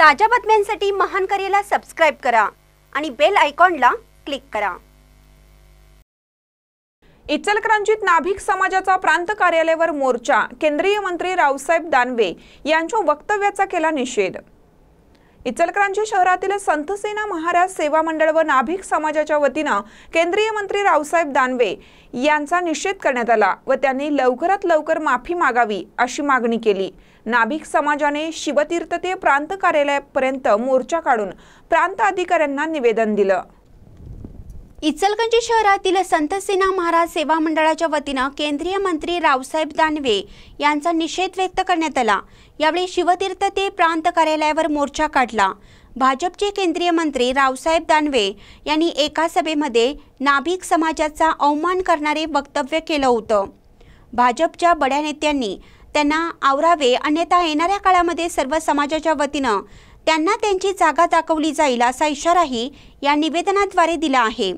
ताज्या बातम्यांसाठी महान करेला सबस्क्राईब करा आणि बेल आयकॉनला क्लिक करा इचलक्रांचीत नाभिक समाजाचा प्रांत कार्यालयावर मोर्चा केंद्रीय मंत्री रावसाहेब दानवे यांच्या वक्तव्याचा केला निषेध इचलकरांची शहरातील संतसेना महाराज सेवा मंडळ व नाभिक समाजाच्या वतीनं केंद्रीय मंत्री रावसाहेब दानवे यांचा निषेध करण्यात आला व त्यांनी लवकरात लवकर माफी मागावी अशी मागणी केली नाभिक समाजाने शिवतीर्थ ते प्रांत कार्यालयापर्यंत मोर्चा काढून प्रांत अधिकाऱ्यांना निवेदन दिलं इचलगंजी शहरातील संत सेना महाराज सेवा मंडळाच्या वतीनं केंद्रीय मंत्री रावसाहेब दानवे यांचा निषेध व्यक्त करण्यात आला यावेळी शिवतीर्थ ते प्रांत कार्यालयावर मोर्चा काढला भाजपचे केंद्रीय मंत्री रावसाहेब दानवे यांनी एका सभेमध्ये नाभिक समाजाचा अवमान करणारे वक्तव्य केलं होतं भाजपच्या बड्या नेत्यांनी त्यांना आवरावे अन्यथा येणाऱ्या काळामध्ये सर्व समाजाच्या वतीनं त्यांना त्यांची जागा दाखवली जाईल असा इशाराही या निवेदनाद्वारे दिला आहे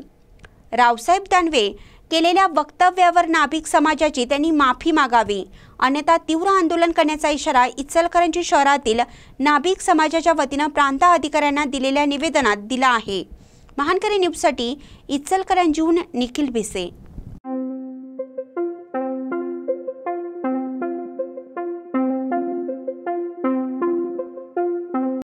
रावसाहेब दानवे केलेल्या वक्तव्यावर नाभिक समाजाची त्यांनी माफी मागावी अन्यथा तीव्र आंदोलन करण्याचा इशारा इचलकरंजी शहरातील नाभिक समाजाच्या वतीनं प्रांत अधिकाऱ्यांना दिलेल्या निवेदनात दिला आहे महानकरी न्यूजसाठी इचलकरंजीहून निखिल भिसे